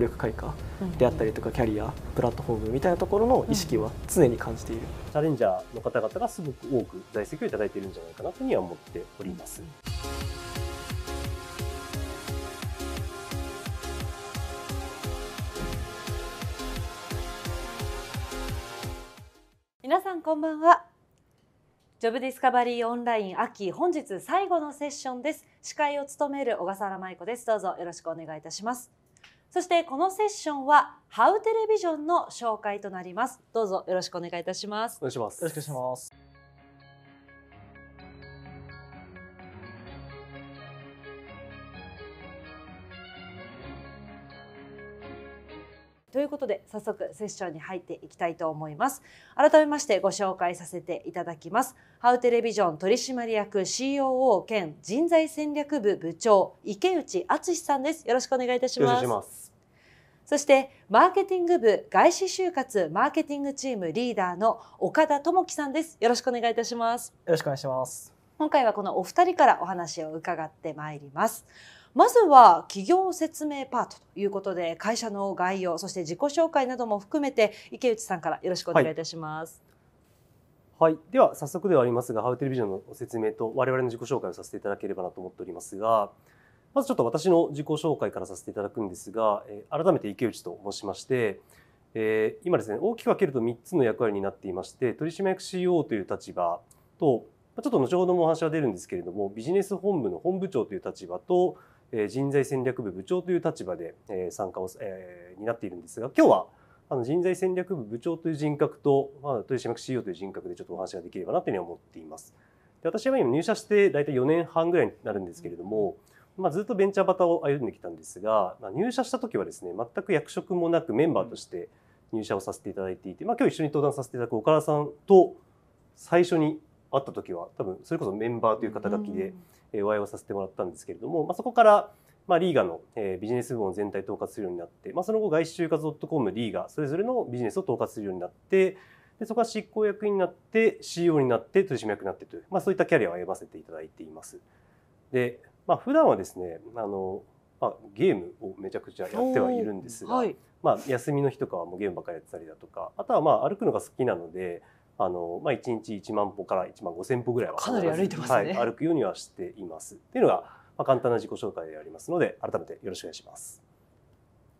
能力開花であったりとかキャリアプラットフォームみたいなところの意識は常に感じている、チャレンジャーの方々がすごく多く在籍をいただいているんじゃないかなというふうには思っております。皆さんこんばんはジョブディスカバリーオンライン秋本日最後のセッションです司会を務める小笠原舞子ですどうぞよろしくお願いいたしますそしてこのセッションはハウテレビジョンの紹介となります。どうぞよろしくお願いいたします。お願いします。よろしくお願いします。ということで早速セッションに入っていきたいと思います改めましてご紹介させていただきますハウテレビジョン取締役 COO 兼人材戦略部部長池内敦さんですよろしくお願いいたしますそしてマーケティング部外資就活マーケティングチームリーダーの岡田智樹さんです。よろしくお願いいたします。よろしくお願いします。今回はこのお二人からお話を伺ってまいります。まずは企業説明パートということで会社の概要そして自己紹介なども含めて池内さんからよろしくお願いいたします。はい、はい、では早速ではありますがハウテレビジョンの説明と我々の自己紹介をさせていただければなと思っておりますが。まずちょっと私の自己紹介からさせていただくんですが、え改めて池内と申しまして、え今ですね大きく分けると3つの役割になっていまして取締役 CEO という立場とちょっと後ほどもお話は出るんですけれどもビジネス本部の本部長という立場と人材戦略部部長という立場で参加を、えー、になっているんですが今日はあの人材戦略部部長という人格と、まあ、取締役 CEO という人格でちょっとお話ができればなというふうに思っています。で私は今入社して大体4年半ぐらいになるんですけれども、うんまあ、ずっとベンチャーバタを歩んできたんですが、まあ、入社した時はですね全く役職もなくメンバーとして入社をさせていただいていて、まあ、今日一緒に登壇させていただく岡田さんと最初に会った時は多分それこそメンバーという肩書きでお会いをさせてもらったんですけれども、まあ、そこからまあ、リーガの、えビジネス部門全体統括するようになって、まあ、その後外資就活 .com リーガそれぞれのビジネスを統括するようになってでそこは執行役員になって CEO になって取締役になってという、まあ、そういったキャリアを歩ませていただいています。でまあ、普段はですねあの、まあ、ゲームをめちゃくちゃやってはいるんですが、はい、まあ、休みの日とかはもうゲームばっかりやってたりだとかあとはまあ歩くのが好きなのであの、まあ、1日1万歩から1万5千歩ぐらいはかなり歩いてます、ねはい、歩くようにはしています。っていうのが、まあ、簡単な自己紹介でありますので改めてよろしくお願いします。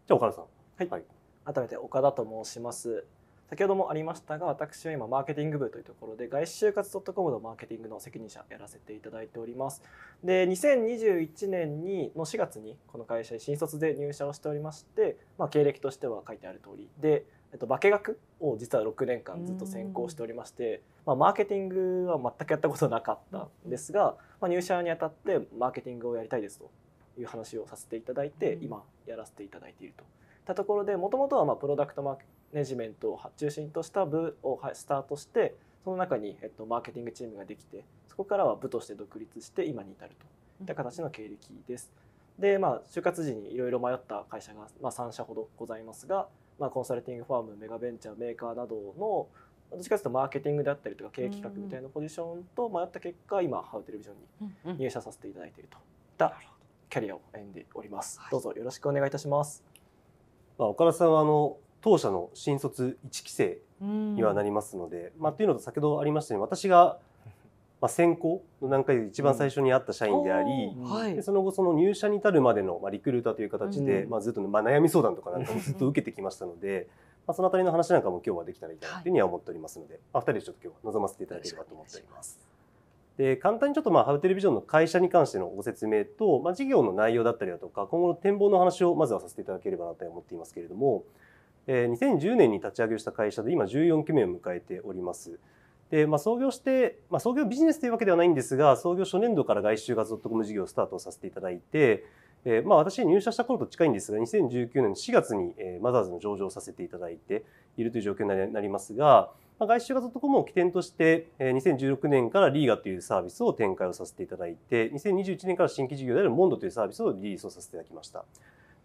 じゃあ岡田さん、はい、はい、改めて岡田と申します。先ほどもありましたが私は今マーケティング部というところで外資就活 .com のマーケティングの責任者やらせていただいておりますで2021年にの4月にこの会社に新卒で入社をしておりまして、まあ、経歴としては書いてある通りで、えっと、化学を実は6年間ずっと専攻しておりまして、まあ、マーケティングは全くやったことなかったんですが、まあ、入社にあたってマーケティングをやりたいですという話をさせていただいて、今やらせていただいていると。いったところでもともとはまあプロダクトマーネジメントを中心とした部をスタートしてその中に、えっと、マーケティングチームができてそこからは部として独立して今に至るといった形の経歴です。でまあ就活時にいろいろ迷った会社が、まあ、3社ほどございますが、まあ、コンサルティングファームメガベンチャーメーカーなどのどっちかというとマーケティングであったりとか経営企画みたいなポジションと迷った結果今ハウテレビジョンに入社させていただいているといったキャリアを演んでおります。どうぞよろしくお願いいたします。まあ、岡田さんはあの当社の新卒1期生にはなりますので、まあ、というのと先ほどありましたように私が、まあ、選考の段階で一番最初に会った社員であり、でその後その入社に至るまでの、まあ、リクルーターという形で、まあ、ずっと、まあ、悩み相談とかなんかも ずっと受けてきましたので。まあ、そのあたりの話なんかも今日はできたらいいかなというふうには思っておりますので、はい、2人でちょっと今日は望ませていただければと思っております。で簡単にちょっとまあハウテレビジョンの会社に関してのご説明と、まあ、事業の内容だったりだとか今後の展望の話をまずはさせていただければなと思っていますけれども、えー、2010年に立ち上げをした会社で今14期目を迎えております。で、まあ、創業して、まあ、創業ビジネスというわけではないんですが、創業初年度から外周がトコム事業をスタートさせていただいて、えー、まあ、私入社した頃と近いんですが、2019年4月に、えー、マザーズの上場させていただいているという状況になりますが、まあ、外周がトコムを起点として、えー、2016年からリーガというサービスを展開をさせていただいて、2021年から新規事業であるモンドというサービスをリリースをさせていただきました。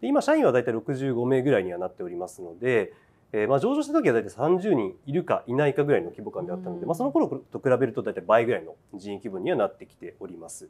で今、社員は大体65名ぐらいにはなっておりますので、えー、まあ上場した時は大体30人いるかいないかぐらいの規模感であったので、まあ、その頃と比べると大体倍ぐらいの人員規模にはなってきております。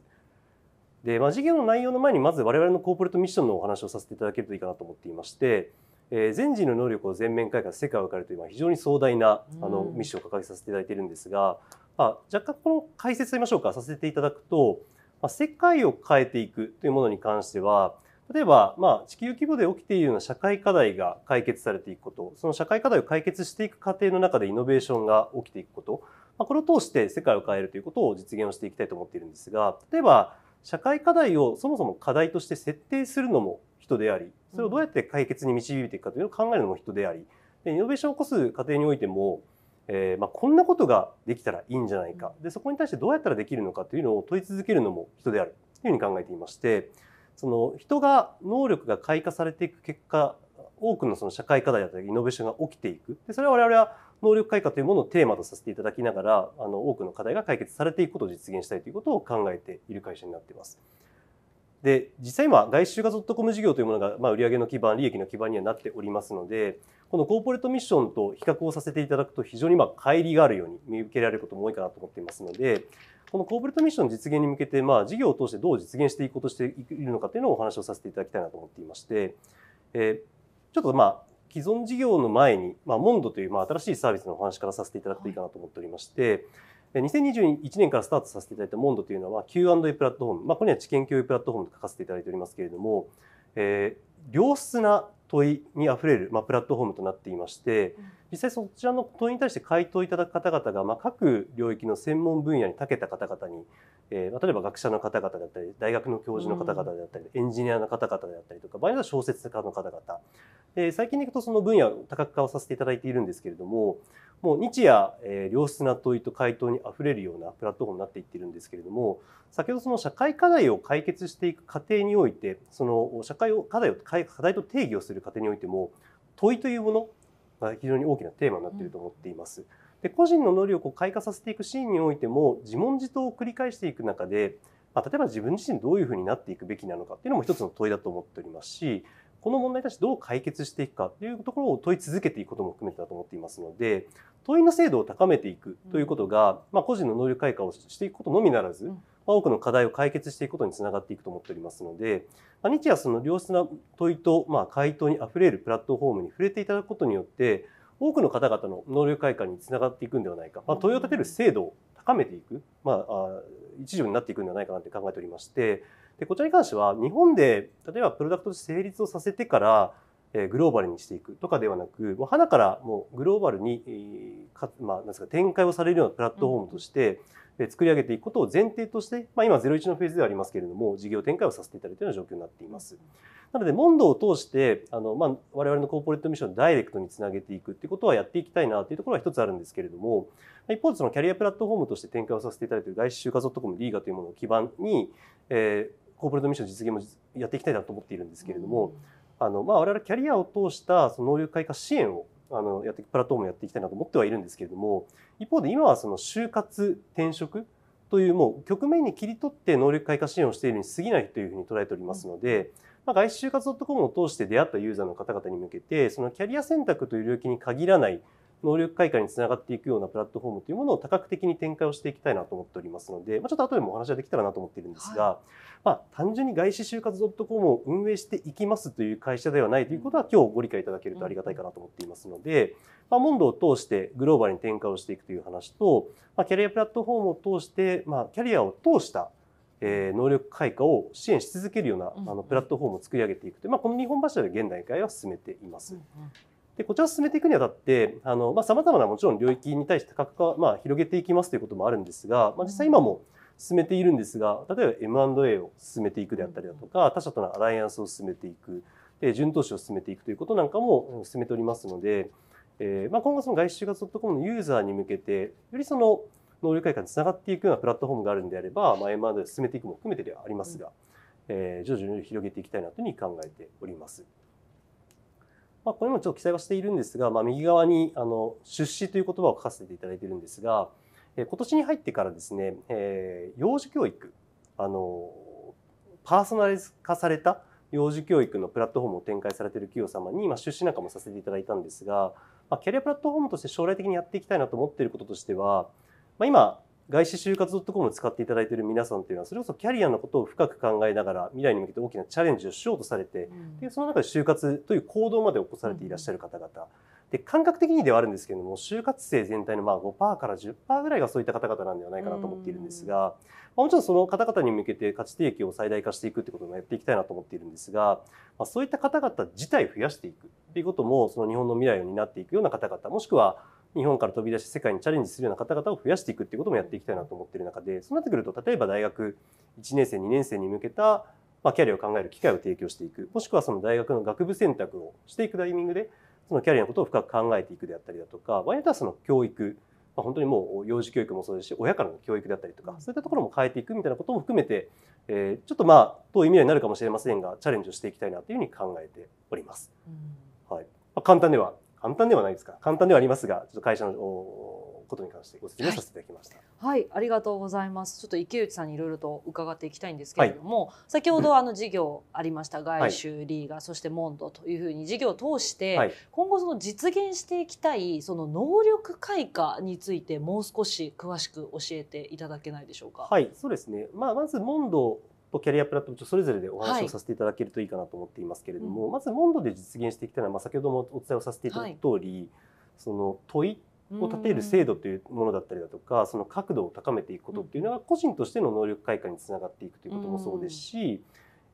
で、まあ、事業の内容の前にまず我々のコーポレートミッションのお話をさせていただけるといいかなと思っていまして、えー、全人の能力を全面開花世界を変えるという非常に壮大なあのミッションを掲げさせていただいているんですが、まあ、若干この解説と言いましょうかさせていただくと、まあ、世界を変えていくというものに関しては例えば、まあ、地球規模で起きているような社会課題が解決されていくこと、その社会課題を解決していく過程の中でイノベーションが起きていくこと、まあ、これを通して世界を変えるということを実現をしていきたいと思っているんですが、例えば、社会課題をそもそも課題として設定するのも人であり、それをどうやって解決に導いていくかというのを考えるのも人であり、でイノベーションを起こす過程においても、えー、まあ、こんなことができたらいいんじゃないかでそこに対してどうやったらできるのかというのを問い続けるのも人であるというふうに考えていましてその人が能力が開花されていく結果多くのその社会課題だったりイノベーションが起きていくでそれは我々は能力開花というものをテーマとさせていただきながらあの多くの課題が解決されていくことを実現したいということを考えている会社になっています。で実際今外ドットコム事業というものが、まあ、売上の基盤利益の基盤にはなっておりますのでこのコーポレートミッションと比較をさせていただくと非常にま乖離があるように見受けられることも多いかなと思っていますのでこのコーポレートミッション実現に向けて、まあ、事業を通してどう実現していこうとしているのかというのをお話をさせていただきたいなと思っていまして、えー、ちょっとまあ、既存事業の前に、まあ、モンドという、まあ、新しいサービスのお話からさせていただくといいかなと思っておりまして、はい、2021年からスタートさせていただいたモンドというのは、Q&A プラットフォーム、まあ、これには知見共有プラットフォームと書かせていただいておりますけれども、えー、良質な問いにあふれる、まあ、プラットフォームとなっていまして、実際そちらの問いに対して回答いただく方々が、まあ、各領域の専門分野に長けた方々に、えー、例えば学者の方々だったり大学の教授の方々であったり、エンジニアの方々であったりとか場合には小説家の方々で最近でいくとその分野を多角化をさせていただいているんですけれどももう日夜、えー、良質な問いと回答にあふれるようなプラットフォームになっていってるんですけれども先ほどその社会課題を解決していく過程においてその社会を課題を課題と定義をする過程においても問いというものが非常に大きなテーマになっていると思っています。で個人の能力を開花させていくシーンにおいても自問自答を繰り返していく中で、まあ、例えば自分自身どういうふうになっていくべきなのかっていうのも一つの問いだと思っておりますしこの問題に対してどう解決していくかというところを問い続けていくことも含めてだと思っていますので、問いの精度を高めていくということが、まあ、個人の能力開花をしていくことのみならず、まあ、多くの課題を解決していくことにつながっていくと思っておりますので、まあ、日夜その良質な問いと、まあ、回答にあふれるプラットフォームに触れていただくことによって、多くの方々の能力開花につながっていくんではないか、まあ、問いを立てる精度を高めていく、まあ、一助になっていくんではないかなと考えておりまして、でこちらに関しては日本で例えばプロダクトとして成立をさせてからグローバルにしていくとかではなくもう花からもうグローバルにか、まあ、なんですか展開をされるようなプラットフォームとして、うん、作り上げていくことを前提として、まあ、今01のフェーズではありますけれども事業展開をさせていただいているような状況になっています。なので問答を通してあの、まあ、我々のコーポレートミッションをダイレクトにつなげていくっていうことはやっていきたいなというところは一つあるんですけれども一方でそのキャリアプラットフォームとして展開をさせていただいている外資就活 .com リーガというものを基盤に、えーコーポレートミッション実現もやっていきたいなと思っているんですけれども、あのまあ、我々キャリアを通したその能力開花支援をあのやってプラットフォームをやっていきたいなと思ってはいるんですけれども一方で今はその就活転職というもう局面に切り取って能力開花支援をしているに過ぎないというふうに捉えておりますので、まあ、外資就活 .com を通して出会ったユーザーの方々に向けてそのキャリア選択という領域に限らない能力開花につながっていくようなプラットフォームというものを多角的に展開をしていきたいなと思っておりますので、まあ、ちょっと後でもお話ができたらなと思っているんですが、はい、まあ、単純に外資就活 .com を運営していきますという会社ではないということは今日ご理解いただけるとありがたいかなと思っていますので、まあ、モンドを通してグローバルに展開をしていくという話と、まあ、キャリアプラットフォームを通して、まあ、キャリアを通したえ能力開花を支援し続けるようなあのプラットフォームを作り上げていくという、まあ、この日本柱で現段階は進めています。うんうんで、こちらを進めていくにあたって、あの、まあ、様々なもちろん領域に対して価格は、まあ、広げていきますということもあるんですが、まあ、実際今も進めているんですが、例えば M&A を進めていくであったりだとか、他社とのアライアンスを進めていく、で、準投資を進めていくということなんかも進めておりますので、えー、まあ、今後その外資活 .com のユーザーに向けて、よりその能力開花につながっていくようなプラットフォームがあるんであれば、まあ、M&A を進めていくも含めてではありますが、えー、徐々に広げていきたいなというふうに考えております。まあ、これもちょっと記載はしているんですが、まあ、右側にあの出資という言葉を書かせていただいているんですが、え今年に入ってからですね、えー、幼児教育あのパーソナリズ化された幼児教育のプラットフォームを展開されている企業様に、まあ、出資なんかもさせていただいたんですが、まあ、キャリアプラットフォームとして将来的にやっていきたいなと思っていることとしては、まあ、今外資就活 .com を使っていただいている皆さんというのは、それこそキャリアのことを深く考えながら、未来に向けて大きなチャレンジをしようとされて、でその中で就活という行動まで起こされていらっしゃる方々。で、感覚的にではあるんですけれども、就活生全体のまあ5%から10%ぐらいがそういった方々なんではないかなと思っているんですが、まあ、もちろんその方々に向けて価値提供を最大化していくってこともやっていきたいなと思っているんですが、まあ、そういった方々自体増やしていくっていうことも、その日本の未来を担っていくような方々、もしくは、日本から飛び出して世界にチャレンジするような方々を増やしていくっていうこともやっていきたいなと思ってる中でそうなってくると例えば大学1年生2年生に向けた、まあ、キャリアを考える機会を提供していくもしくはその大学の学部選択をしていくタイミングでそのキャリアのことを深く考えていくであったりだとか場合によってはその教育まあ、本当にもう幼児教育もそうですし親からの教育だったりとかそういったところも変えていくみたいなことも含めて、えー、ちょっとまあ遠い未来になるかもしれませんがチャレンジをしていきたいなというふうに考えております。うん、はいまあ、簡単では簡単ではないですか簡単ではありますがちょっと会社のことに関してご説明させていただきました、はい、はい、ありがとうございますちょっと池内さんにいろいろと伺っていきたいんですけれども、はい、先ほどあの事業ありました外周リーガー、そしてモンドというふうに事業を通して、今後その実現していきたいその能力開花についてもう少し詳しく教えていただけないでしょうかはいそうですねまあまずモンドとキャリアプラットフォームそれぞれでお話をさせていただけるといいかなと思っていますけれども、はいまずモンドで実現していきたいのは、まあ、先ほどもお伝えをさせていただく通り、はい、その問いを立てる制度というものだったりだとか、その角度を高めていくことっていうのが個人としての能力開花につながっていくということもそうですし、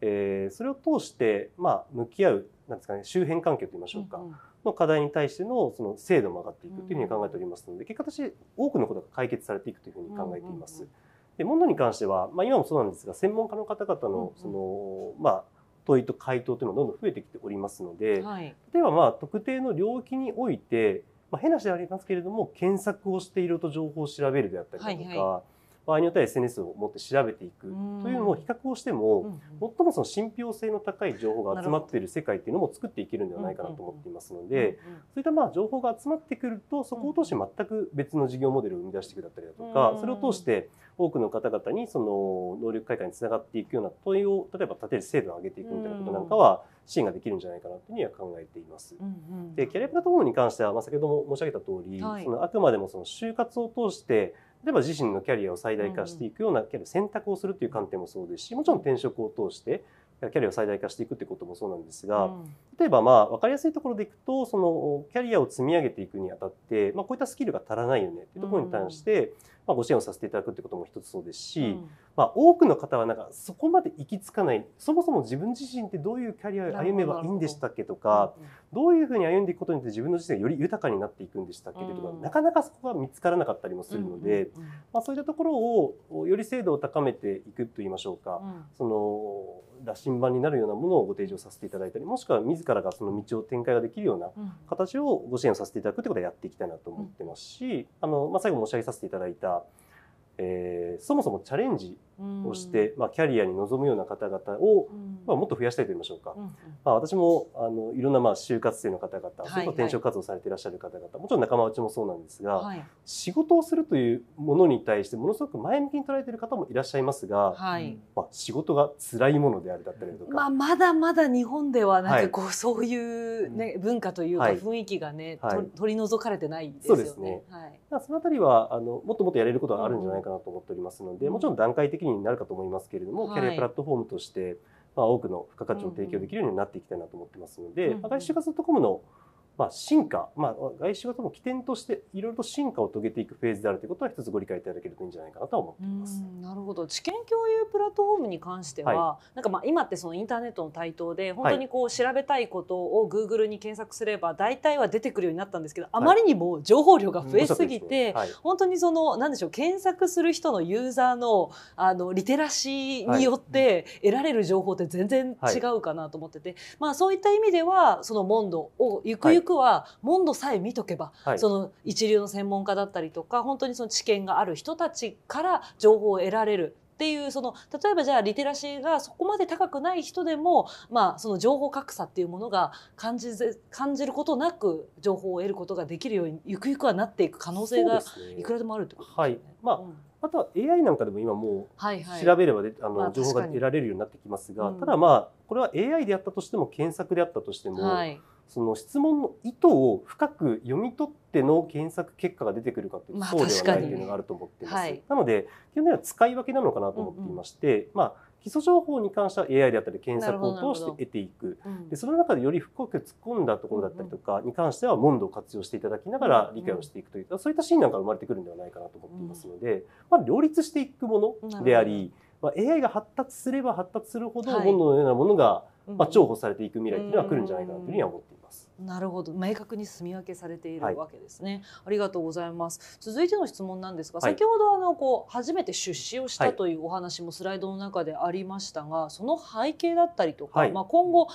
うん、えー、それを通して、まあ、向き合うなんですかね、周辺環境といいましょうか、うん、の課題に対してのその精度も上がっていくというふうに考えておりますので、結果として多くのことが解決されていくというふうに考えています。うんうんうんで、問題に関しては、まあ、今もそうなんですが、専門家の方々の、その、まあ、問いと回答というのはどんどん増えてきておりますので、はい、例えば、まあ、特定の領域において、まあ、変な話でありますけれども、検索をしていろと情報を調べるであったりだとか、場合によっては SNS を持って調べていくというのを比較をしても、最もその信憑性の高い情報が集まっている世界というのも作っていけるんではないかなと思っていますので、そういったまあ情報が集まってくると、そこを通して全く別の事業モデルを生み出していくだったりだとか、それを通して多くの方々にその能力開花につながっていくような問いを例えば立てる精度を上げていくみたいなことなんかは支援ができるんじゃないかなというふうには考えています。うんうん、でキャリアプラットフォームに関しては、まあ、先ほども申し上げた通り、はい、そのあくまでもその就活を通して例えば自身のキャリアを最大化していくようなキャリア選択をするという観点もそうですしもちろん転職を通してキャリアを最大化していくってこともそうなんですが、うん、例えばまあ分かりやすいところでいくとそのキャリアを積み上げていくにあたって、まあ、こういったスキルが足らないよねっていうところに対して、うんまあ、ご支援をさせていただくってことも一つそうですし、うん、まあ、多くの方はなんかそこまで行き着かないそもそも自分自身ってどういうキャリアを歩めばいいんでしたっけとか、どういうふうに歩んでいくことによって自分の人生がより豊かになっていくんでしたっけとか、うん、なかなかそこが見つからなかったりもするので、うんうんうん、まあ、そういったところをより精度を高めていくといいましょうか、うん、その羅針盤になるようなものをご提示をさせていただいたりもしくは自らがその道を展開ができるような形をご支援をさせていただくということはやっていきたいなと思ってますし、あのまあ、最後申し上げさせていただいた、えー、そもそもチャレンジをして、まあ、キャリアに臨むような方々を、まあ、もっと増やしたいと言いましょうか、まあ、私もあのいろんなまあ就活生の方々それと転職活動されていらっしゃる方々、もちろん仲間内もそうなんですが、仕事をするというものに対してものすごく前向きに捉えている方もいらっしゃいますが、まあ、仕事が辛いものであるだったりとか、まあ、まだまだ日本ではなんかこう、そういう、ね、文化というか雰囲気がね、取り除かれてないですよね。そうですねはい、そのあたりはあのもっともっとやれることはあるんじゃないかなと思っておりますので、もちろん段階的機になるかと思いますけれども、キャリアプラットフォームとして、まあ、多くの付加価値を提供できるようになっていきたいなと思ってますので、うんうん、外資活 .com のまあ、進化、まあ、外資は多分起点としていろいろと進化を遂げていくフェーズであるということは一つご理解いただけるといいんじゃないかなと思っていますなるほど知見共有プラットフォームに関しては、はい、なんかまあ今ってそのインターネットの台頭で本当にこう調べたいことをグーグルに検索すれば大体は出てくるようになったんですけど、あまりにも情報量が増えすぎて、はい、本当にその何でしょう検索する人のユーザーのあのリテラシーによって得られる情報って全然違うかなと思ってて、まあ、そういった意味ではその問答をゆくゆくくはモンドさえ見とけば、はい、その一流の専門家だったりとか本当にその知見がある人たちから情報を得られるっていうその例えばじゃあリテラシーがそこまで高くない人でも、まあ、その情報格差っていうものが感じ感じることなく情報を得ることができるようにゆくゆくはなっていく可能性がいくらでもあるってことですね。はいまあ、あとは AI なんかでも今もう調べれば、はいはい、あの、情報が得られるようになってきますが、うん、ただまあこれは AI であったとしても検索であったとしても、はい、その質問の意図を深く読み取っての検索結果が出てくるかというと、そうではないというのがあると思っています、はい、なので基本的には使い分けなのかなと思っていまして、うんうん、まあ基礎情報に関しては AI であったり検索を通して得ていく、うん、でその中でより深く突っ込んだところだったりとかに関しては問答を活用していただきながら理解をしていくというんうん、そういったシーンなんか生まれてくるんではないかなと思っていますので、まあ、両立していくものであり、まあ、AI が発達すれば発達するほど、はい、本のようなものが、まあ、重宝されていく未来というのは来るんじゃないかなというふうには思っています。なるほど明確に住み分けされているわけですね、はい、ありがとうございます続いての質問なんですが、はい、先ほどあのこう初めて出資をしたというお話もスライドの中でありましたが、その背景だったりとか、まあ今後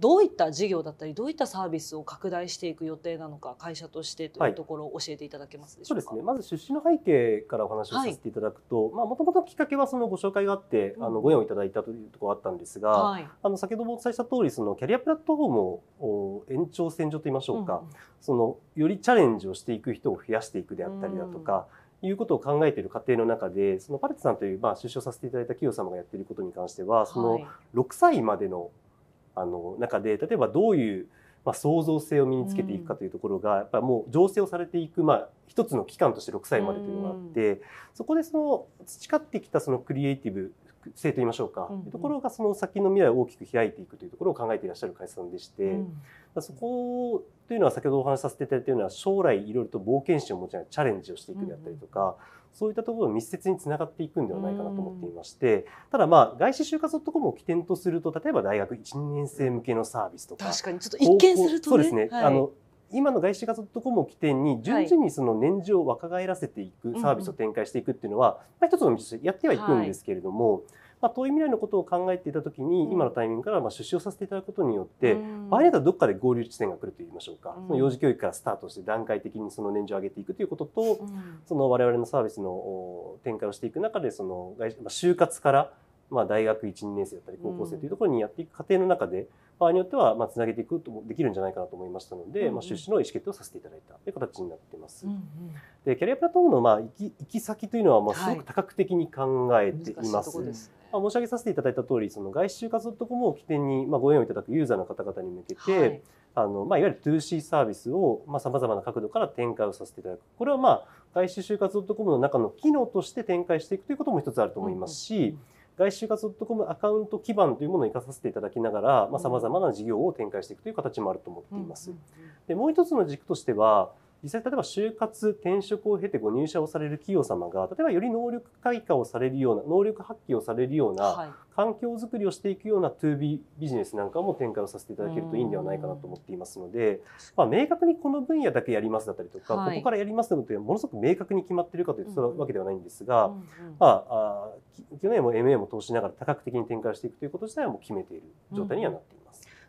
どういった事業だったりどういったサービスを拡大していく予定なのか会社としてというところを教えていただけますでしょうか、はい、そうですねまず出資の背景からお話をさせていただくともともときっかけはそのご紹介があって、あのご縁をいただいたというところあったんですが、はい、あの先ほどもお伝えした通りそのキャリアプラットフォームを延長線上といいましょうか、うん、そのよりチャレンジをしていく人を増やしていくであったりだとか、うんいうことを考えている過程の中でそのパレットさんという、まあ、出資をさせていただいた企業様がやっていることに関してはその6歳までのあの中で例えばどういうまあ、創造性を身につけていくかというところが、やっぱりもう醸成をされていく、まあ、一つの期間として6歳までというのがあって、そこでその培ってきたそのクリエイティブ性といいましょうか、うんうん、ところがその先の未来を大きく開いていくというところを考えていらっしゃる会社さんでして、うん、そこというのは先ほどお話しさせていただいたような将来いろいろと冒険心を持ちながらチャレンジをしていくであったりとか、うん、そういったところが密接につながっていくんではないかなと思っていまして、うん、ただまあ外資就活と o m を起点とすると例えば大学1年生向けのサービスとか確かにちょっと一見すると、ね、そうですね、はい、あの今の外資型 c コ m を起点に順々にその年次を若返らせていくサービスを展開していくっていうのは、まあ、一つの道としてやってはいくんですけれども、まあ、遠い未来のことを考えていた時に、今のタイミングからまあ出資をさせていただくことによって、場合によってはどっかで合流地点が来るといいましょうか、その幼児教育からスタートして段階的にその年次を上げていくということと、その我々のサービスの展開をしていく中でその就活からまあ、大学1、2年生だったり、高校生というところにやっていく過程の中で、場合によっては、まあ、つなげていくとできるんじゃないかなと思いましたので、うんうん、まあ、出資の意思決定をさせていただいたという形になっています。うんうん、で、キャリアプラットフォームの、まあ、行き、行き先というのは、すごく多角的に考えています。はいまあ、申し上げさせていただいた通り、その外資就活トコムを起点に、まあ、ご縁をいただくユーザーの方々に向けて、はい、あの、まあ、いわゆる 2C サービスを、まあ、まな角度から展開をさせていただく。これは、まあ、外資就活ドットコムの中の機能として展開していくということも一つあると思いますし、うんうん外資活 .com アカウント基盤というものを生かさせていただきながら、まあ、様々な事業を展開していくという形もあると思っています。で、もう一つの軸としては、実際例えば就活転職を経てご入社をされる企業様が例えばより能力開花をされるような能力発揮をされるような環境づくりをしていくような 2B ビジネスなんかも展開をさせていただけるといいんではないかなと思っていますので、まあ、明確にこの分野だけやりますだったりとか、はい、ここからやりますというとはものすごく明確に決まっているかというとそわけではないんですが、まあ、去年も MA も通しながら多角的に展開していくということ自体はもう決めている状態にはなっています。うん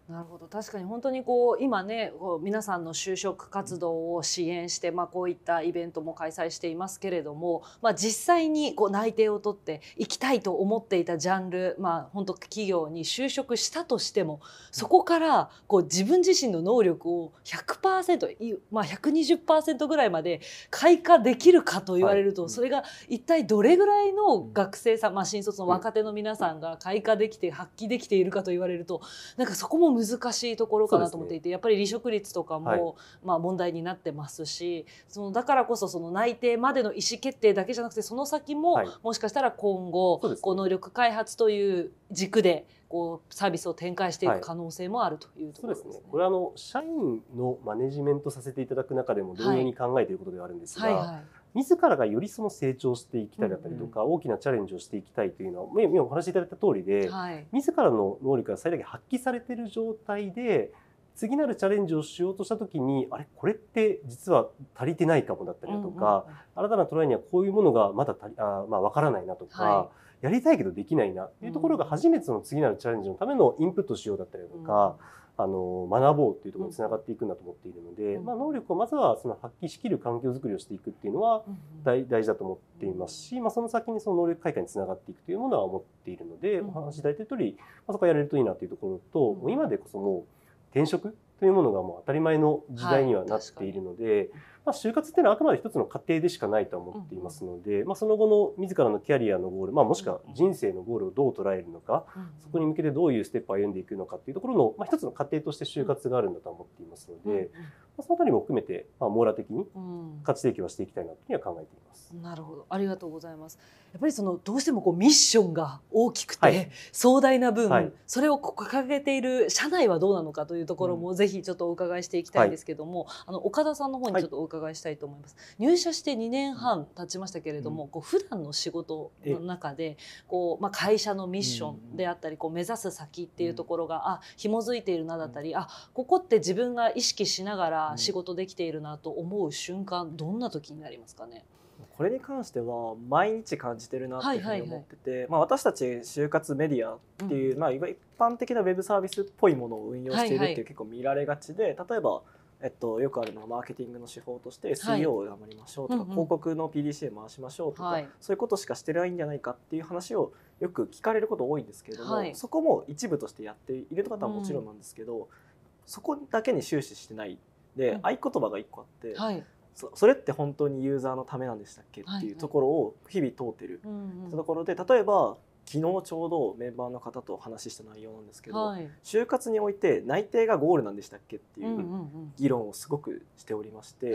なるほど確かに本当にこう今ねこう皆さんの就職活動を支援して、まあ、こういったイベントも開催していますけれども、まあ、実際にこう内定を取っていきたいと思っていたジャンル、まあ、本当企業に就職したとしてもそこからこう自分自身の能力を 100%120% まあ、ぐらいまで開花できるかと言われると、はい、それが一体どれぐらいの学生さん、まあ、新卒の若手の皆さんが開花できて発揮できているかと言われるとなんかそこも難しいところかなと思っていて、ね、やっぱり離職率とかも、はい、まあ、問題になってますしそのだからこそその内定までの意思決定だけじゃなくてその先も、はい、もしかしたら今後、ね、こう能力開発という軸でこうサービスを展開していく可能性もあるというところですね。はい、すねこれはあの社員のマネジメントさせていただく中でも同様に考えていることではあるんですが、はいはいはい自らがよりその成長していきたいだったりとか、うんうん、大きなチャレンジをしていきたいというのは今お話しいただいた通りで、はい、自らの能力が最大限発揮されてる状態で次なるチャレンジをしようとした時にあれこれって実は足りてないかもだったりだとか、うんうん、新たなトライにはこういうものがまだ足りあ、まあ、分からないなとか、はい、やりたいけどできないなっていうところが初めての次なるチャレンジのためのインプットしようだったりだとか。うんあの学ぼうっていうところにつながっていくんだと思っているので、うん、まあ、能力をまずはその発揮しきる環境づくりをしていくっていうのは大大事だと思っていますし、まあ、その先にその能力開花につながっていくというものは思っているので、うん、お話しいただいた通り、まあ、そこはやれるといいなというところと、うん、もう今でこそもう転職というものがもう当たり前の時代にはなっているので、はいまあ、就活っていうのはあくまで一つの過程でしかないと思っていますので、まあ、その後の自らのキャリアのゴール、まあ、もしくは人生のゴールをどう捉えるのか、そこに向けてどういうステップを歩んでいくのかっていうところの、まあ、一つの過程として就活があるんだと思っていますので、そのあたりも含めて、まあ、網羅的に価値提供はしていきたいなというふうには考えています、うん、なるほどありがとうございますやっぱりそのどうしてもこうミッションが大きくて、壮大な分、はい、それを掲げている社内はどうなのかというところも、うん、ぜひちょっとお伺いしていきたいんですけども、はい、あの岡田さんの方にちょっとお伺いしたいと思います、入社して2年半経ちましたけれども、うん、こう普段の仕事の中でこう、まあ、会社のミッションであったり、こう目指す先っていうところが、うん、あ紐づいているなだったり、あここって自分が意識しながら仕事できているなと思う瞬間どんな時になりますかねこれに関しては毎日感じてるなっていうふうに思ってて、はいはいはい、まあ、私たち就活メディアっていう、うん、まあ、一般的なウェブサービスっぽいものを運用しているっていう、結構見られがちで例えば、えっと、よくあるのはマーケティングの手法として SEO を頑張りましょうとか、はい広告の PDCA 回しましょうとか、そういうことしかしてないんじゃないかっていう話をよく聞かれること多いんですけれども、はい、そこも一部としてやっている方はもちろんなんですけど、うん、そこだけに終始してないで、合言葉が1個あって、はい、そそれって本当にユーザーのためなんでしたっけっていうところを日々通ってる、はいはい、ところで例えば昨日ちょうどメンバーの方とお話しした内容なんですけど、はい、就活において内定がゴールなんでしたっけっていう議論をすごくしておりまして、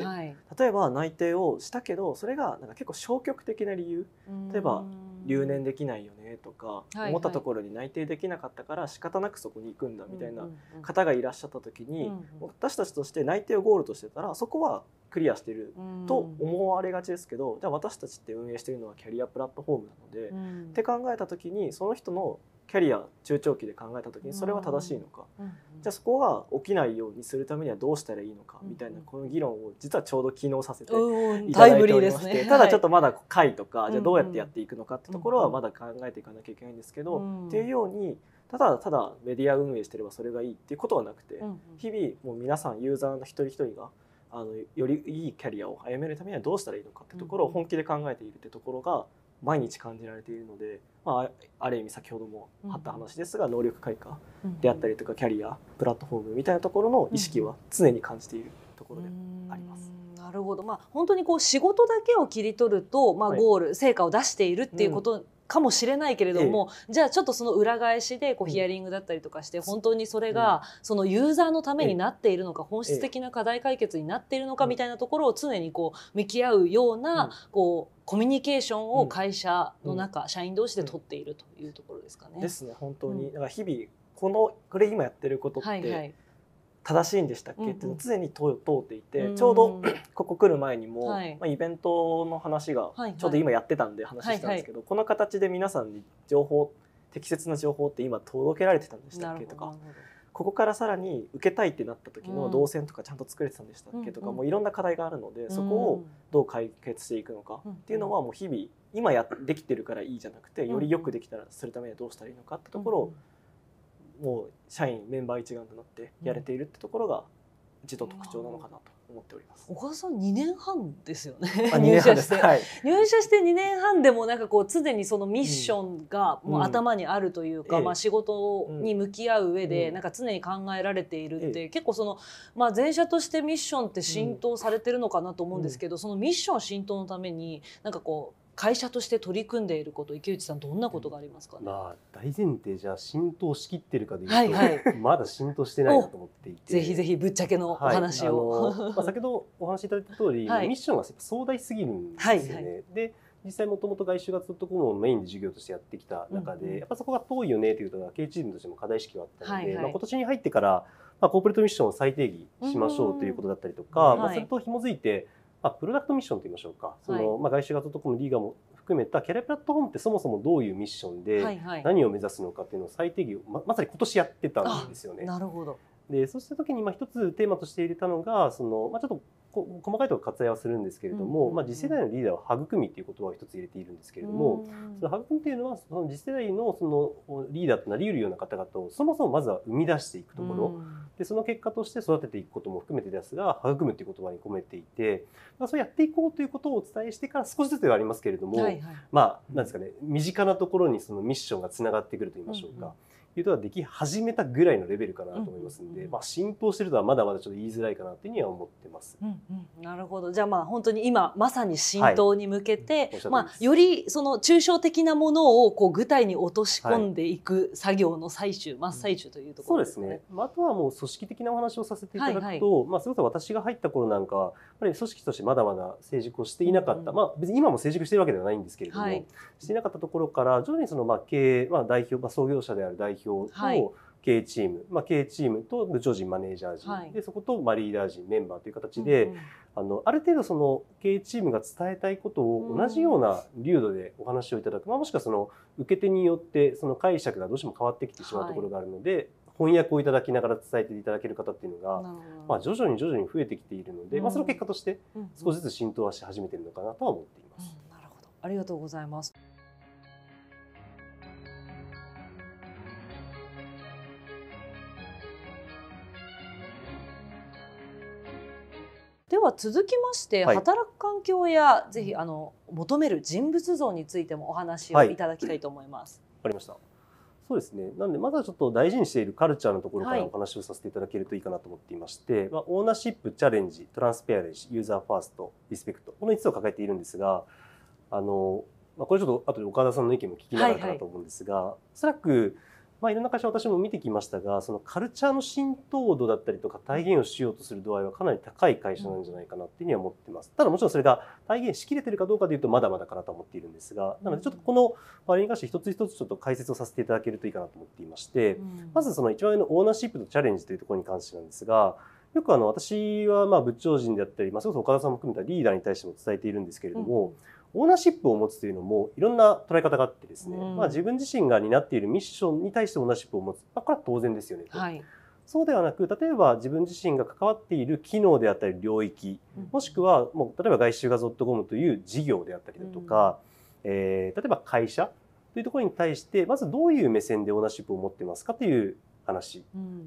例えば内定をしたけどそれがなんか結構消極的な理由例えば留年できないよねとか、思ったところに内定できなかったから仕方なくそこに行くんだみたいな方がいらっしゃった時に、私たちとして内定をゴールとしてたらそこはクリアしてると思われがちですけど、じゃあ私たちって運営してるのはキャリアプラットフォームなので、って考えた時にその人のキャリア中長期で考えた時にそれは正しいのか、うんうん、じゃあそこが起きないようにするためにはどうしたらいいのかみたいなこの議論を実はちょうど昨日させていただいておりまして、ね、ただちょっとまだ会とか、はい、じゃあどうやってやっていくのかってところはまだ考えていかなきゃいけないんですけど、うんうん、っていうようにただただメディア運営してればそれがいいっていうことはなくて、うんうん、日々もう皆さんユーザーの一人一人があのよりいいキャリアを歩めるためにはどうしたらいいのかってところを本気で考えているってところが、うんうん毎日感じられているので、まあ、ある意味先ほどもあった話ですが、能力開花であったりとかキャリアプラットフォームみたいなところの意識は常に感じているところであります。なるほど、まあ、本当にこう仕事だけを切り取ると、まあ、ゴール、はい、成果を出しているっていうことかもしれないけれども、ええ、じゃあちょっとその裏返しでこうヒアリングだったりとかして、本当にそれがそのユーザーのためになっているのか、本質的な課題解決になっているのかみたいなところを常にこう向き合うような、こうコミュニケーションを会社の中、社員同士で取っているというところですかね。ですね本当に、だから日々このこれ今やってることって、はいはい正しいんでしたっけ、っていうの常に問っていて、ちょうど ここ来る前にも、まあ、イベントの話がちょうど今やってたんで話したんですけど、この形で皆さんに情報適切な情報って今届けられてたんでしたっけとかここからさらに受けたいってなった時の動線とかちゃんと作れてたんでしたっけとか、もういろんな課題があるので、そこをどう解決していくのかっていうのはもう日々今やできてるからいいじゃなくてよりよくできたらするためにはどうしたらいいのかってところを、もう社員メンバー一丸となってやれているってところが一度特徴なのかなと思っております。小川さん2年半ですよね入社して、はい、入社して2年半でもなんかこう常にそのミッションがもう頭にあるというか、うん、まあ、仕事に向き合う上でなんか常に考えられているって、うん、結構その、まあ、前者としてミッションって浸透されてるのかなと思うんですけど、うん、そのミッション浸透のためになんかこう会社として取り組んでいること池内さんどんなことがありますか、ね、まあ、大前提じゃ浸透しきってるかでいうと、はいはい、まだ浸透してないなと思っていてぜひぜひぶっちゃけのお話を、はい、あまあ、先ほどお話しいただいた通り、はい、ミッションが壮大すぎるんですよね。はいはい、で実際もともと外周がずっとこのメインで授業としてやってきた中で、うん、やっぱそこが遠いよねというのが経営チームとしても課題意識はあったので、はいはい、まあ、今年に入ってから、まあ、コーポレートミッションを再定義しましょうということだったりとか、うんはい、まあ、それと紐づいてまあ、プロダクトミッションと言いましょうか、その、はい、まあ、外資型ドコム、リーガーも含めたキャリアプラットフォームってそもそもどういうミッションで、何を目指すのかっていうのを再定義をままさに今年やってたんですよね。なるほどでそうした時にまあ一つテーマとして入れたのがその、まあ、ちょっと細かいところ割愛はするんですけれども、うんうんうん、まあ、次世代のリーダーを育みという言葉を一つ入れているんですけれども、うん、その育むというのはその次世代のそのリーダーとなりうるような方々をそもそもまずは生み出していくところ、うん、でその結果として育てていくことも含めてですが育むという言葉に込めていて、まあ、そうやっていこうということをお伝えしてから少しずつではありますけれども、はいはい、まあなんですかね身近なところにそのミッションがつながってくると言いましょうか。うんうんいうことができ始めたぐらいのレベルかなと思いますんで、まあ、浸透してるとはまだまだちょっと言いづらいかなというふうには思ってます。うんうん、なるほどじゃあまあ本当に今まさに浸透に向けて、はい、まあ、よりその抽象的なものをこう具体に落とし込んでいく作業の最中、はい、真っ最中というところですね。そうですね、まあ、あとはもう組織的なお話をさせていただくと、はいはい、まあ、そ私が入った頃なんかやっぱり組織としてまだまだ成熟をしていなかった、うんうん、まあ、別に今も成熟しているわけではないんですけれども、はい、していなかったところから徐々にそのまあ経営、まあ、代表、まあ、創業者である代表表と、経営チーム、まあ、経営チームと部長陣マネージャー陣、はい、でそこと、まあ、リーダー陣メンバーという形で、うんうん、あのある程度その経営チームが伝えたいことを同じような流度でお話をいただく、うん、まあ、もしくはその受け手によってその解釈がどうしても変わってきてしまうところがあるので、はい、翻訳をいただきながら伝えていただける方っていうのが、まあ、徐々に徐々に増えてきているので、うん、まあ、その結果として少しずつ浸透はし始めてるのかなとは思っています。うん、なるほどありがとうございます。では続きまして、はい、働く環境やぜひあの求める人物像についてもお話をいただきたいと思います。わ、はい、かりました。そうですね。なんでまずはちょっと大事にしているカルチャーのところからお話をさせていただけるといいかなと思っていまして、はい、まあ、オーナーシップ、チャレンジ、トランスペアレンジユーザーファースト、リスペクトこの5つを抱えているんですが、あのまあ、これちょっと後で岡田さんの意見も聞きながらかなと思うんですが、はお、い、そらくまあ、いろんな会社私も見てきましたがそのカルチャーの浸透度だったりとか体現をしようとする度合いはかなり高い会社なんじゃないかなっていうには思ってますただもちろんそれが体現しきれてるかどうかでいうとまだまだかなと思っているんですがなのでちょっとこのあに関して一つ一つちょっと解説をさせていただけるといいかなと思っていまして、まずその一番上のオーナーシップとチャレンジというところに関してなんですがよくあの私はまあ部長陣であったり、まあ、それこそ岡田さんも含めたリーダーに対しても伝えているんですけれども、うんオーナーシップを持つというのもいろんな捉え方があってですね、うん、まあ、自分自身が担っているミッションに対してオーナーシップを持つ、まあ、これは当然ですよねと、はい、そうではなく例えば自分自身が関わっている機能であったり領域、うん、もしくはもう例えば外周が画ットゴムという事業であったりだとか、うん、えー、例えば会社というところに対してまずどういう目線でオーナーシップを持ってますかという話、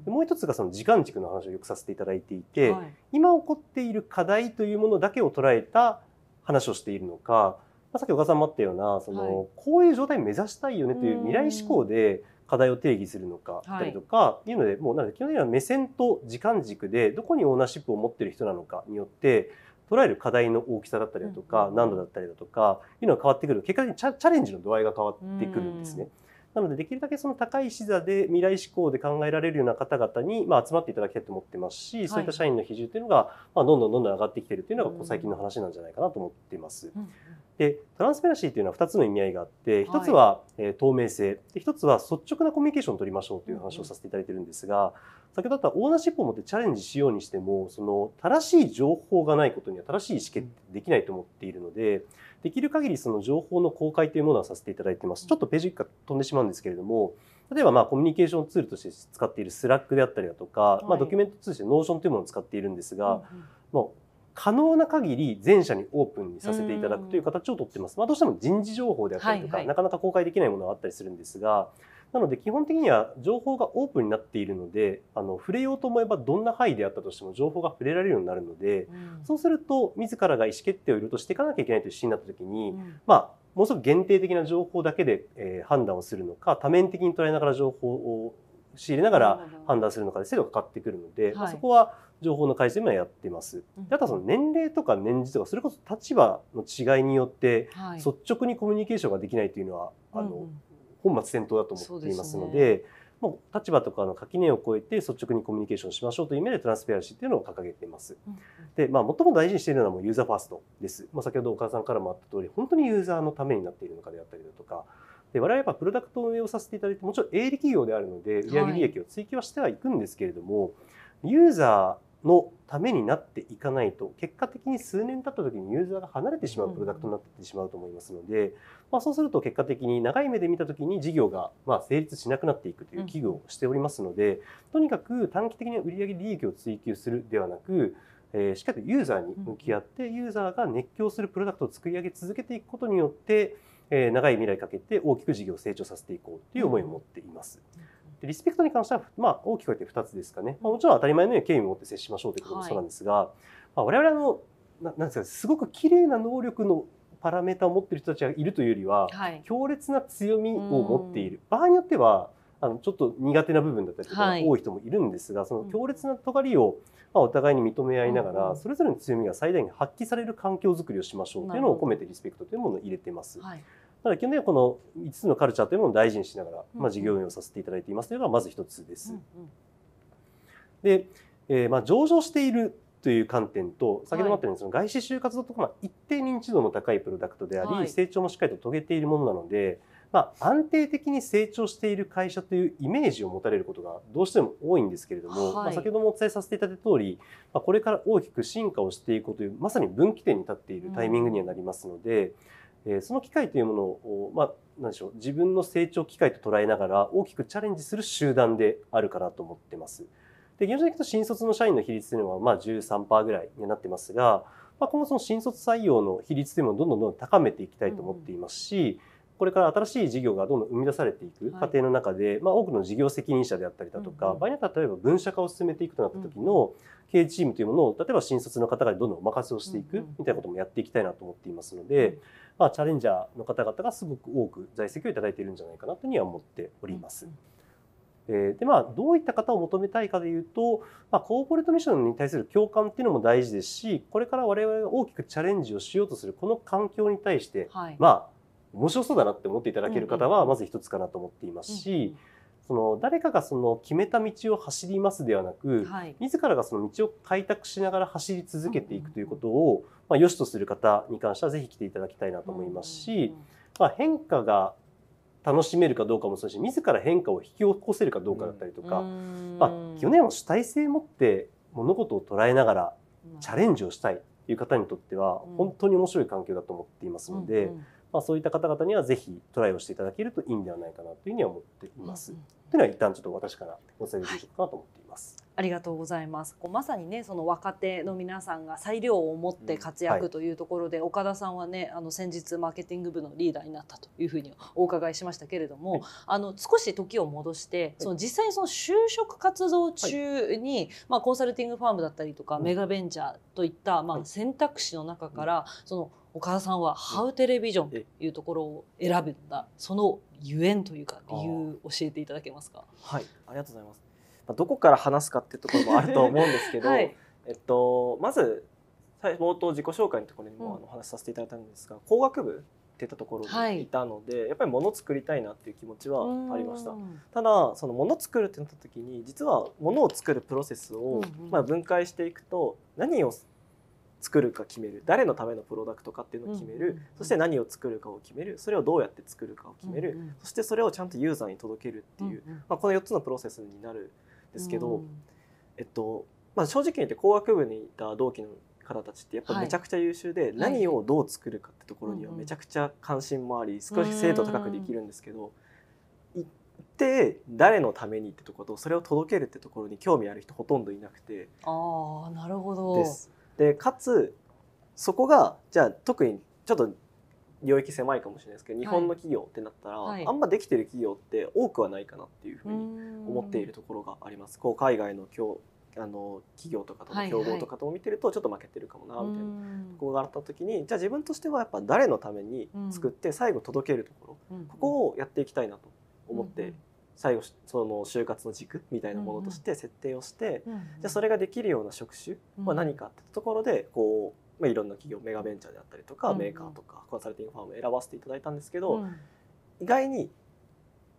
うん、もう一つがその時間軸の話をよくさせていただいていて、はい、今起こっている課題というものだけを捉えた話をしているのか、まあ、さっき小川さんもあったようなその、はい、こういう状態目指したいよねという未来志向で課題を定義するのかだったりとか、はい、いうのでもうなので基本的には目線と時間軸でどこにオーナーシップを持ってる人なのかによって捉える課題の大きさだったりだとか、難度だったりだとかいうのが変わってくる結果的にチャレンジの度合いが変わってくるんですね。うんなので、できるだけその高い視座で未来志向で考えられるような方々に、まあ、集まっていただきたいと思ってますし、はい、そういった社員の比重というのが、まあ、どんどんどんどん上がってきているというのが、こ最近の話なんじゃないかなと思っています。で、トランスペラシーというのは2つの意味合いがあって、1つは、え透明性、で1つは率直なコミュニケーションを取りましょうという話をさせていただいてるんですが、先ほどあったオーナーシップを持ってチャレンジしようにしても、その正しい情報がないことには正しい意思決定できないと思っているので、できる限りその情報の公開というものはさせていただいてます。ちょっとページが飛んでしまうんですけれども、例えばまあコミュニケーションツールとして使っているスラックであったりだとか、はい、まあドキュメント通信ノーションというものを使っているんですが、うんうん、もう可能な限り全社にオープンにさせていただくという形をとってます。まあ、どうしても人事情報であったりとか、はいはい、なかなか公開できないものがあったりするんですが、なので基本的には情報がオープンになっているのであの触れようと思えばどんな範囲であったとしても情報が触れられるようになるので、うん、そうすると自らが意思決定をいろいろとしていかなきゃいけないというシーンになった時に、うん、まあもうすぐ限定的な情報だけで、え判断をするのか多面的に捉えながら情報を仕入れながら判断するのかで精度がかかってくるので、はい、そこは情報の改善もやってます。あとはその年齢とか年次とかそれこそ立場の違いによって率直にコミュニケーションができないというのは、あの、本末転倒だと思っていますので、ね、もう立場とかの垣根を越えて率直にコミュニケーションしましょうという意味でトランスペアシーというのを掲げています。うん、で、まあ、最も大事にしているのはもうユーザーファーストです。まあ、先ほど岡田さんからもあった通り、本当にユーザーのためになっているのかであったりだとか、で我々やっぱプロダクトを運営をさせていただいてもちろん営利企業であるので売上利益を追求はしてはいくんですけれども、はい、ユーザーのためになっていかないと結果的に数年経った時にユーザーが離れてしまうプロダクトになってしまうと思いますので、まあ、そうすると結果的に長い目で見た時に事業がま成立しなくなっていくという危惧をしておりますのでとにかく短期的な売上利益を追求するではなくえー、しっかりとユーザーに向き合ってユーザーが熱狂するプロダクトを作り上げ続けていくことによって、えー、長い未来かけて大きく事業を成長させていこうという思いを持っています。うんでリスペクトに関しては、まあ、大きく分けて2つですかね、まあ、もちろん当たり前のように敬意を持って接しましょうということもそうなんですが、はいまあ、我々のななんですかすごく綺麗な能力のパラメータを持っている人たちがいるというよりは、はい、強烈な強みを持っている場合によってはあのちょっと苦手な部分だったりとか多い人もいるんですが、はい、その強烈な尖りを、まあ、お互いに認め合いながら、うん、それぞれの強みが最大限発揮される環境づくりをしましょうというのを込めてリスペクトというものを入れてます。はいただ基本的にはこの5つのカルチャーというものを大事にしながら、まあ、事業運用させていただいていますというのがまず1つです。で、えー、まあ上場しているという観点と先ほどもあったようにその外資就活のとこコ一定認知度の高いプロダクトであり、はい、成長もしっかりと遂げているものなので、まあ、安定的に成長している会社というイメージを持たれることがどうしても多いんですけれども、はい、まあ、先ほどもお伝えさせていただいた通り、まあ、これから大きく進化をしていこうというまさに分岐点に立っているタイミングにはなりますので、うんえその機会というものを、まあ、なんでしょう、自分の成長機会と捉えながら大きくチャレンジする集団であるかなと思ってます。で、現状でいくと新卒の社員の比率というのは、まあ13%ぐらいになってますが、まあ、今後その新卒採用の比率というものをどんどんどんどん高めていきたいと思っていますし、これから新しい事業がどんどん生み出されていく過程の中で、はい、まあ、多くの事業責任者であったりだとか、うんうん、場合によっては例えば分社化を進めていくとなった時の経営チームというものを例えば新卒の方がどんどんお任せをしていくみたいなこともやっていきたいなと思っていますので、うんうんまあ、チャレンジャーの方々がすごく多く在籍を頂いているんじゃないかなというには思っております。でまあ、どういった方を求めたいかでいうと、まあ、コーポレートミッションに対する共感っていうのも大事ですしこれから我々が大きくチャレンジをしようとするこの環境に対して、はい、まあ面白そうだなって思っていただける方はまず一つかなと思っていますし、うその誰かがその決めた道を走りますではなく、はい、自らがその道を開拓しながら走り続けていくということを、まあ、良しとする方に関してはぜひ来ていただきたいなと思いますし、まあ、変化が楽しめるかどうかもそうだし自ら変化を引き起こせるかどうかだったりとか、まあ、去年は主体性を持って物事を捉えながらチャレンジをしたいという方にとっては本当に面白い環境だと思っていますので。うんうんまあ、そういった方々にはぜひトライをしていただけるといいんではないかなというふうには思っています。うん、というのは一旦ちょっと私からお伝えできるかなと思っています。はい、ありがとうございます。こうまさにねその若手の皆さんが裁量を持って活躍というところで、うんはい、岡田さんはねあの先日マーケティング部のリーダーになったというふうにお伺いしましたけれども、はい、あの少し時を戻して、その実際その就職活動中に、まあコンサルティングファームだったりとか、メガベンチャーといったまあ選択肢の中から、その岡田さんは「ハウテレビジョン」というところを選べたそのゆえんというか理由教えていただけますかはいありがとうございます、まあ、どこから話すかっていうところもあると思うんですけど、はい、えっと、まず冒頭自己紹介のところにもお話しさせていただいたんですが、うん、工学部ってったところにいたので、はい、やっぱりもの作りたいなっていう気持ちはありましたただそのもの作るってなった時に実はものを作るプロセスを、まあ、分解していくと何を作るか決める誰のためのプロダクトかっていうのを決める、そして何を作るかを決めるそれをどうやって作るかを決める、そしてそれをちゃんとユーザーに届けるっていう、まあ、この4つのプロセスになるんですけど、えっとまあ、正直に言って工学部にいた同期の方たちってやっぱめちゃくちゃ優秀で、何をどう作るかってところにはめちゃくちゃ関心もあり少し精度高くできるんですけど行って誰のためにってとことそれを届けるってところに興味ある人ほとんどいなくてあなるほどです。でかつそこがじゃあ特にちょっと領域狭いかもしれないですけど日本の企業ってなったら、はい、あんまできてる企業って多くはないかなっていうふうに思っているところがあります。こう海外のあの企業とかとの競合とかと見てるとちょっと負けてるかもなみたいなところがあった時にじゃあ自分としてはやっぱ誰のために作って最後届けるところ、ここをやっていきたいなと思って最後その就活の軸みたいなものとして設定をして、うんうん、じゃそれができるような職種は何かってところでこう、まあ、いろんな企業メガベンチャーであったりとか、メーカーとかコンサルティングファームを選ばせていただいたんですけど、うん、意外に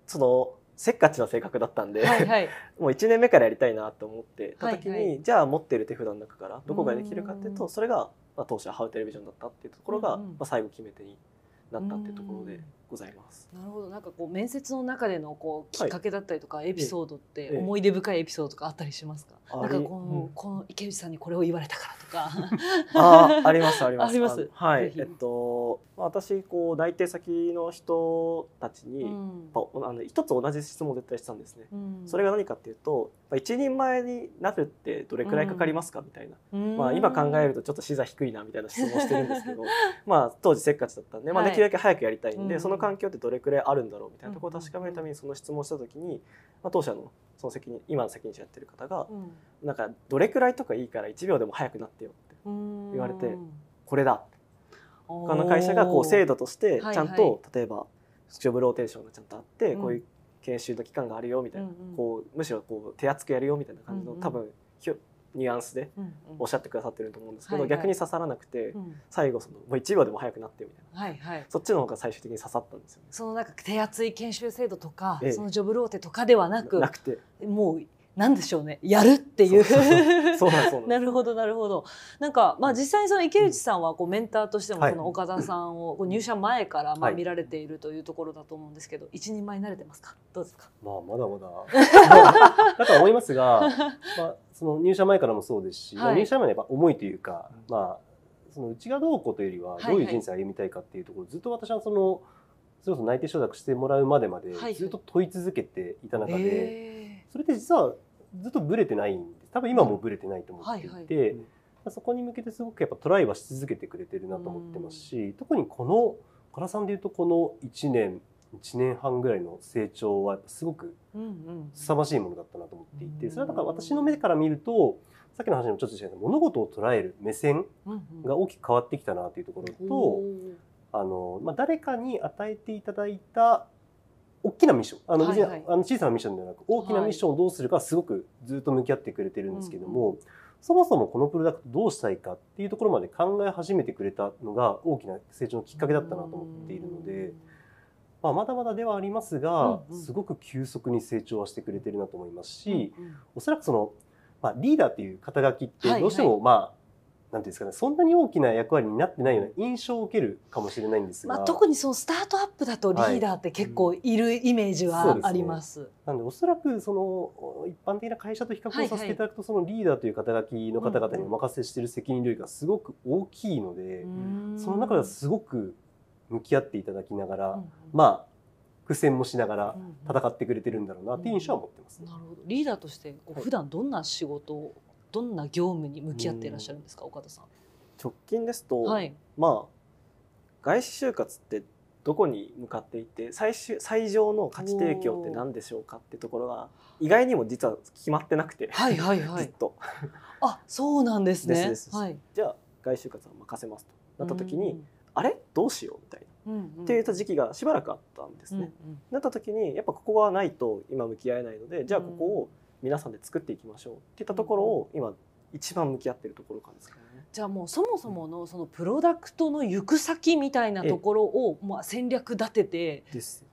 そのせっかちな性格だったんではい、はい、もう1年目からやりたいなと思ってた時に、はいはい、じゃあ持ってる手札の中からどこができるかっていうとそれが、まあ、当社ハウテレビジョンだったっていうところが、まあ、最後決め手になったっていうところで。なんかこう面接の中でのこうきっかけだったりとか、エピソードって、思い出深いエピソードとかあったりしますか、なんかこのうん、この池内さんにこれを言われたからとかあありますあります ありますはいえっと私こう内定先の人たちに、うん、あの一つ同じ質問を絶対したんですね、うん、それが何かっていうと一人前になるってどれくらいかかりますかみたいな、まあ、今考えるとちょっと視座低いなみたいな質問してるんですけど まあ当時せっかちだったんで、まあ、できるだけ早くやりたいんで、はい、その環境ってどれくらいあるんだろうみたいなところを確かめるためにその質問した時に、まあ、当社のその責任今の責任者やってる方が、うん、なんかどれくらいとかいいから1秒でも早くなってよって言われてこれだ他の会社がこう制度としてちゃんと、はいはい、例えばジョブローテーションがちゃんとあって、うん、こういう研修の期間があるよみたいな、うんうん、こうむしろこう手厚くやるよみたいな感じの、うんうん、多分ニュアンスでおっしゃってくださってると思うんですけど、逆に刺さらなくて、最後そのもう1秒でも早くなってみたいな、はいはい、そっちの方が最終的に刺さったんですよそのなんか手厚い研修制度とか、そのジョブローテとかではなくもうなんでしょうねやるっていうそうなんなるほどなるほどなんかまあ実際にその池内さんはこうメンターとしてもこの岡田さんを入社前からまあ見られているというところだと思うんですけど、一人前になれてますかどうですかまあまだまだ だと思いますが、まあ、その入社前からもそうですし、はい、入社前のやっぱ思いというか、まあ、そのうちがどうこうというよりはどういう人生を歩みたいかっていうところ、はいはい、ずっと私はそのそれこそ内定承諾してもらうまでまでずっと問い続けていた中で、はいそれって実はずっとブレてないんです多分今もブレてないと思っていて、はいはい、そこに向けてすごくやっぱトライはし続けてくれてるなと思ってますし、特にこの唐さんでいうとこの1年1年半ぐらいの成長はすごく凄まじいものだったなと思っていてそれはだから私の目から見るとさっきの話にもちょっと違う物事を捉える目線が大きく変わってきたなというところとあの、まあ、誰かに与えていただいた大きなミッションあの、別にあの小さなミッションではなく大きなミッションをどうするかすごくずっと向き合ってくれてるんですけども、そもそもこのプロダクトどうしたいかっていうところまで考え始めてくれたのが大きな成長のきっかけだったなと思っているので。まあ、まだまだではありますが、うんうん、すごく急速に成長はしてくれてるなと思いますし、うんうん、おそらくその、まあ、リーダーっていう肩書きってどうしても、はいはい、まあなんていうんですかね、そんなに大きな役割になってないような印象を受けるかもしれないんですが、まあ、特にそのスタートアップだとリーダーって結構いるイメージはあります。はいうんすね、なんでおそらくその一般的な会社と比較をさせていただくと、はいはい、そのリーダーという肩書きの方々にお任せしている責任領域がすごく大きいので、うん、その中ではすごく向き合っていただきながら、うんうん、まあ苦戦もしながら戦ってくれてるんだろうなっていう印象は持ってます、ねうんうん、なるほどリーダーとしてこう普段どんな仕事、はい、どんな業務に向き合っていらっしゃるんですか、岡田さん直近ですと、はい、まあ外資就活ってどこに向かっていって最終最上の価値提供って何でしょうかってところが意外にも実は決まってなくて、はいはいはい、ずっとあそうなんですねはい、じゃあ外就活は任せますとなった時に、あれどうしようみたいな、うんうん、っていた時期がしばらくあったんですね。うんうん、なった時にやっぱここはないと今向き合えないのでじゃあここを皆さんで作っていきましょうっていったところを今一番向き合ってるところからですかね。じゃあもうそもそものそのプロダクトの行く先みたいなところをまあ戦略立てて、です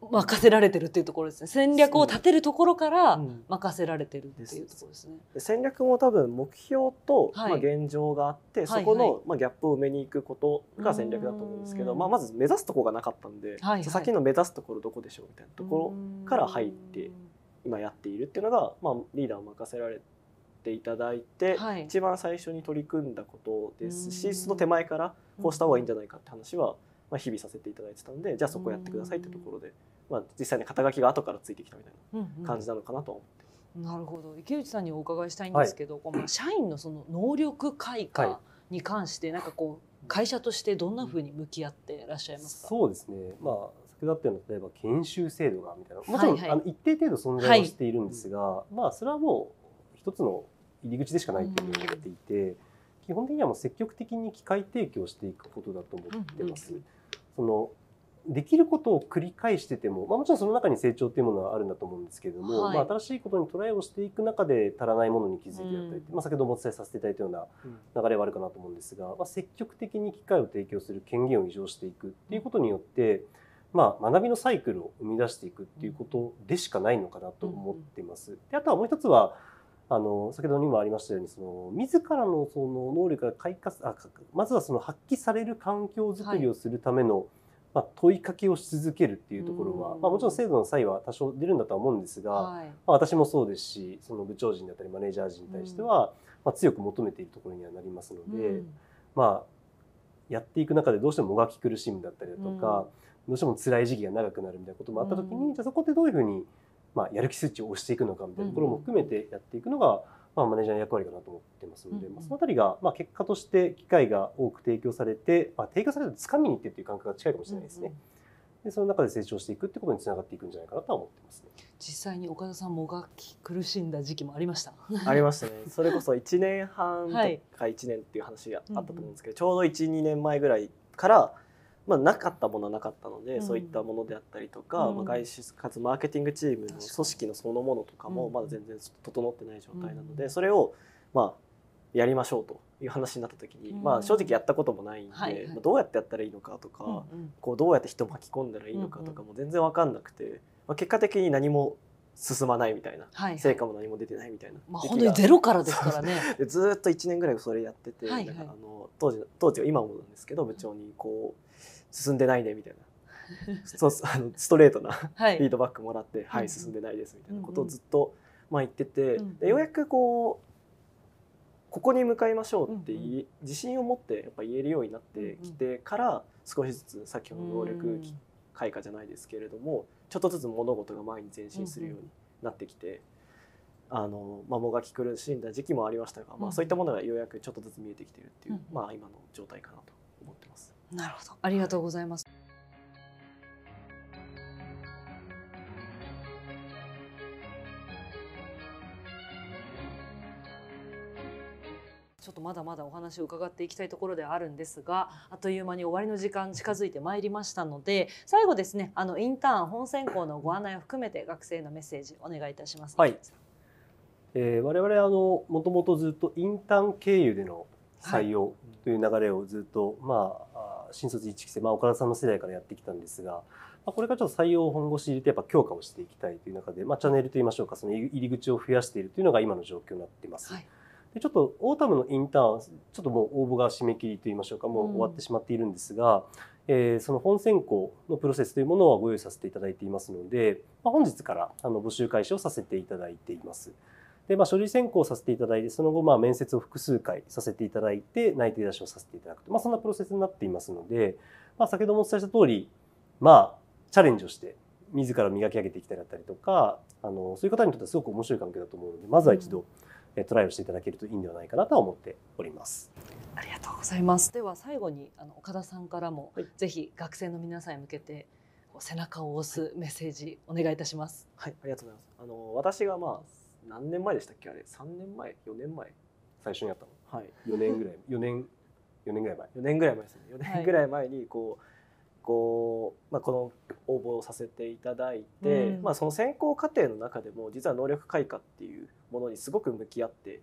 任せられてるっていうところですね戦略を立てるところから任せられてるっていうところですね、うん戦略も多分目標と、まあ、現状があって、はい、そこの、まあ、ギャップを埋めに行くことが戦略だと思うんですけど、まあ、まず目指すとこがなかったんで、はいはい、先の目指すところどこでしょうみたいなところから入って今やっているっていうのが、まあ、リーダーを任せられて。いただいて、はい、一番最初に取り組んだことですしその手前からこうした方がいいんじゃないかって話はまあ、日々させていただいてたんでじゃあそこやってくださいってところで、まあ、実際に肩書きが後からついてきたみたいな感じなのかなと思って。うんうん、なるほど池内さんにお伺いしたいんですけど、はい、この社員のその能力開花に関してなんかこう会社としてどんなふうに向き合ってらっしゃいますか、そうですね、まあ、先だっての例えば研修制度がみたいなもちろん、はいはい、あの一定程度存在はしているんですが、はい、まあ、それはもう一つの入り口でしかないというふうに思っていて、うん、基本的にはもう積極的に機会提供していくことだと思ってます。うんうんそのできることを繰り返してても、まあ、もちろんその中に成長っていうものはあるんだと思うんですけれども、はい、まあ、新しいことにトライをしていく中で足らないものに気づいてやったり、うん、まあ、先ほどもお伝えさせていただいたような流れはあるかなと思うんですが、まあ、積極的に機会を提供する権限を移譲していくっていうことによって、まあ、学びのサイクルを生み出していくっていうことでしかないのかなと思っています。であとはもう一つはあの先ほどにもありましたようにその自らのその能力が開花あまずはその発揮される環境づくりをするための、はい、まあ、問いかけをし続けるっていうところは、まあ、もちろん制度の際は多少出るんだとは思うんですが、はい、まあ、私もそうですしその部長陣だったりマネージャー陣に対しては、まあ、強く求めているところにはなりますので、まあ、やっていく中でどうしてももがき苦しむだったりだとか、どうしても辛い時期が長くなるみたいなこともあった時に、じゃあそこでどういうふうにまあ、やる気スイッチを押していくのかみたいなところも含めてやっていくのが、まあ、マネージャーの役割かなと思ってますので、まあ、その辺りが、まあ、結果として機会が多く提供されて、まあ、提供されてつかみにいってっていう感覚が近いかもしれないですね。でその中で成長していくってことにつながっていくんじゃないかなと思ってます、ね、実際に岡田さんもがき苦しんだ時期もありましたありましたね それこそ1年半とか1年っていう話があったと思うんですけど、はい、ちょうど12年前ぐらいからまあ、なかったものはなかったので、そういったものであったりとか、まあ、外資かつマーケティングチームの組織のそのものとかもまだ全然整ってない状態なので、それをまあやりましょうという話になった時に、まあ、正直やったこともないんで、はいはい、どうやってやったらいいのかとか、うんうん、こうどうやって人を巻き込んだらいいのかとかも全然分かんなくて、まあ、結果的に何も進まないみたいな、はいはい、成果も何も出てないみたいな、まあ、本当にゼロからですからね ずっと1年ぐらいそれやってて、はいはい、あの当時当時は今もなんですけど部長にこう。進んでないねみたいなそうあのストレートなフィードバックもらって、はい、進んでないですみたいなことをずっと、まあ、言ってて、ようやくこうここに向かいましょうってうんうん、自信を持ってやっぱ言えるようになってきてから少しずつさっきの能力開花じゃないですけれどもちょっとずつ物事が前に前進するようになってきて。あのまあ、もがき苦しんだ時期もありましたが、まあ、そういったものがようやくちょっとずつ見えてきてるっていう、まあ、今の状態かなとなるほどありがとうございます。ちょっとまだまだお話を伺っていきたいところではあるんですがあっという間に終わりの時間近づいてまいりましたので最後ですねあのインターン本選考のご案内を含めて学生のメッセージお願いいたします。はい、えー、我々あのもともとずっとインターン経由での採用という流れをずっと、はい、ま新卒1期生、まあ、岡田さんの世代からやってきたんですが、まあ、これからちょっと採用を本腰入れてやっぱ強化をしていきたいという中で、まあ、チャンネルといいましょうかその入り口を増やしているというのが今の状況になっています。はい、でちょっとオータムのインターンちょっともう応募が締め切りといいましょうかもう終わってしまっているんですが、うん、えー、その本選考のプロセスというものはご用意させていただいていますので、まあ、本日からあの募集開始をさせていただいています。で、まあ、書類選考させていただいて、その後、まあ、面接を複数回させていただいて、内定出しをさせていただくと。まあ、そんなプロセスになっていますので、まあ、先ほどもお伝えした通り、まあ、チャレンジをして、自ら磨き上げていきたいだったりとか、あの、そういう方にとってはすごく面白い環境だと思うので、まずは一度、うん、トライをしていただけるといいんではないかなとは思っております。ありがとうございます。では最後にあの岡田さんからも、はい、ぜひ学生の皆さんへ向けて背中を押すメッセージお願いいたします。はい、ありがとうございます。あの私がまあ何年前でしたっけあれ3年前4年前最初にやったの、はい、4年ぐらい4年4年ぐらい前4年ぐらい前ですね4年ぐらい前にこう、はい、こうまあ、この応募をさせていただいて、うん、まあ、その選考過程の中でも実は能力開花っていうものにすごく向き合って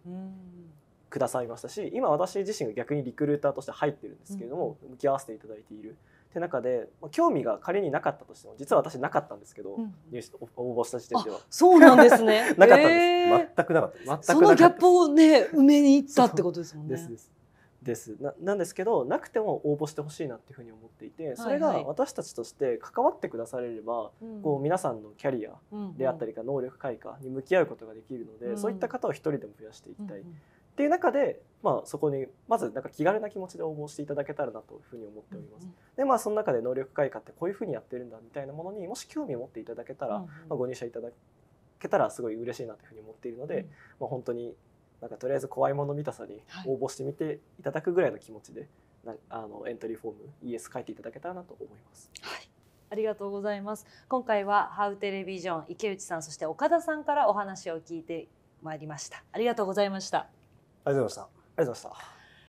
くださいましたし今私自身が逆にリクルーターとして入ってるんですけれども、向き合わせていただいているって中で、まあ、興味が仮になかったとしても実は私なかったんですけど、うん、入試応募した時点ではそうなんですね なかったです、えー、全くなかったそのギャップをね埋めに行ったってことですもんね。ですですななんですけどなくても応募してほしいなっていうふうに思っていてそれが私たちとして関わってくだされれば、はいはい、こう皆さんのキャリアであったりか能力開花に向き合うことができるので、うん、そういった方を一人でも増やしていきたい。うんうんっていう中で、まあ、そこにまずなんか気軽な気持ちで応募していただけたらなというふうに思っております。でまあその中で能力開花ってこういうふうにやってるんだみたいなものにもし興味を持っていただけたら、まあ、ご入社いただけたらすごい嬉しいなというふうに思っているので、まあ、本当になんかとりあえず怖いもの見たさに応募してみていただくぐらいの気持ちで、はい、あのエントリーフォーム ES 書いていただけたらなと思います。はいありがとうございます。今回はハウテレビジョン池内さんそして岡田さんからお話を聞いてまいりました。ありがとうございました。ありがとうございました。ありがとうございました。